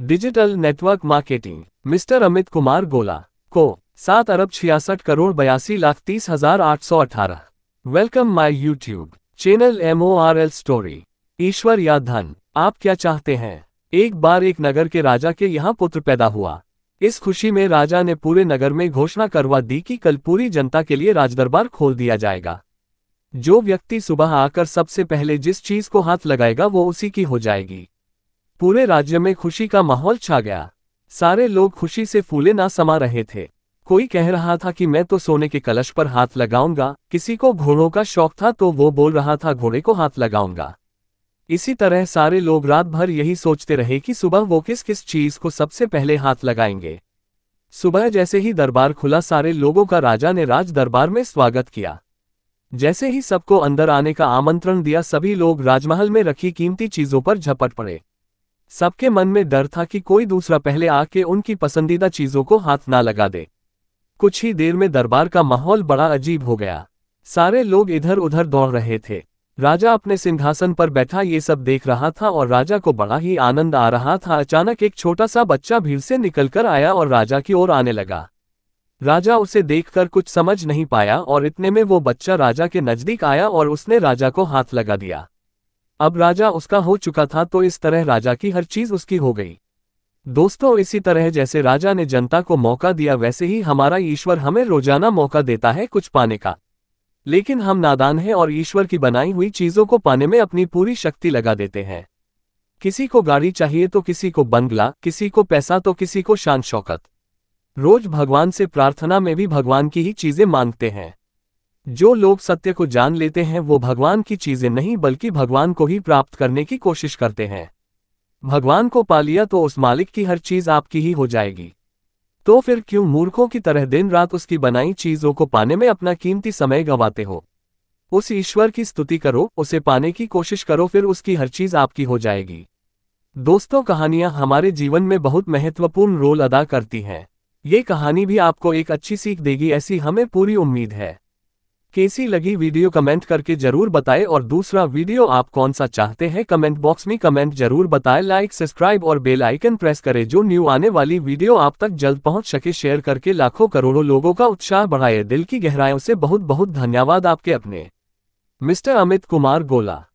digital network marketing mister Amit Kumar Gola को सात अरब छियासठ करोड़ बयासी लाख तीस हजार आठ सौ अठारह welcome my YouTube channel M O R L story ईश्वर या धन आप क्या चाहते हैं एक बार एक नगर के राजा के यहाँ पुत्र पैदा हुआ इस खुशी में राजा ने पूरे नगर में घोषणा करवा दी कि कल पूरी जनता के लिए राजदरबार खोल दिया जाएगा जो व्यक्ति सुबह आकर सबसे पहले जिस चीज को हाथ लगाएगा वो उसी की हो जाएगी पूरे राज्य में खुशी का माहौल छा गया सारे लोग खुशी से फूले ना समा रहे थे कोई कह रहा था कि मैं तो सोने के कलश पर हाथ लगाऊंगा किसी को घोड़ों का शौक था तो वो बोल रहा था घोड़े को हाथ लगाऊंगा इसी तरह सारे लोग रात भर यही सोचते रहे कि सुबह वो किस किस चीज को सबसे पहले हाथ लगाएंगे सुबह जैसे ही दरबार खुला सारे लोगों का राजा ने राज दरबार में स्वागत किया जैसे ही सबको अंदर आने का आमंत्रण दिया सभी लोग राजमहल में रखी कीमती चीजों पर झपट पड़े सबके मन में डर था कि कोई दूसरा पहले आके उनकी पसंदीदा चीजों को हाथ ना लगा दे कुछ ही देर में दरबार का माहौल बड़ा अजीब हो गया सारे लोग इधर उधर दौड़ रहे थे राजा अपने सिंहासन पर बैठा ये सब देख रहा था और राजा को बड़ा ही आनंद आ रहा था अचानक एक छोटा सा बच्चा भीड़ से निकलकर आया और राजा की ओर आने लगा राजा उसे देखकर कुछ समझ नहीं पाया और इतने में वो बच्चा राजा के नजदीक आया और उसने राजा को हाथ लगा दिया अब राजा उसका हो चुका था तो इस तरह राजा की हर चीज उसकी हो गई दोस्तों इसी तरह जैसे राजा ने जनता को मौका दिया वैसे ही हमारा ईश्वर हमें रोजाना मौका देता है कुछ पाने का लेकिन हम नादान हैं और ईश्वर की बनाई हुई चीजों को पाने में अपनी पूरी शक्ति लगा देते हैं किसी को गाड़ी चाहिए तो किसी को बंगला किसी को पैसा तो किसी को शान शौकत रोज भगवान से प्रार्थना में भी भगवान की ही चीजें मांगते हैं जो लोग सत्य को जान लेते हैं वो भगवान की चीजें नहीं बल्कि भगवान को ही प्राप्त करने की कोशिश करते हैं भगवान को पा लिया तो उस मालिक की हर चीज आपकी ही हो जाएगी तो फिर क्यों मूर्खों की तरह दिन रात उसकी बनाई चीजों को पाने में अपना कीमती समय गंवाते हो उस ईश्वर की स्तुति करो उसे पाने की कोशिश करो फिर उसकी हर चीज आपकी हो जाएगी दोस्तों कहानियां हमारे जीवन में बहुत महत्वपूर्ण रोल अदा करती हैं ये कहानी भी आपको एक अच्छी सीख देगी ऐसी हमें पूरी उम्मीद है कैसी लगी वीडियो कमेंट करके जरूर बताएं और दूसरा वीडियो आप कौन सा चाहते हैं कमेंट बॉक्स में कमेंट जरूर बताएं लाइक सब्सक्राइब और बेल आइकन प्रेस करें जो न्यू आने वाली वीडियो आप तक जल्द पहुंच सके शेयर करके लाखों करोड़ों लोगों का उत्साह बढ़ाए दिल की गहराइयों से बहुत बहुत धन्यवाद आपके अपने मिस्टर अमित कुमार गोला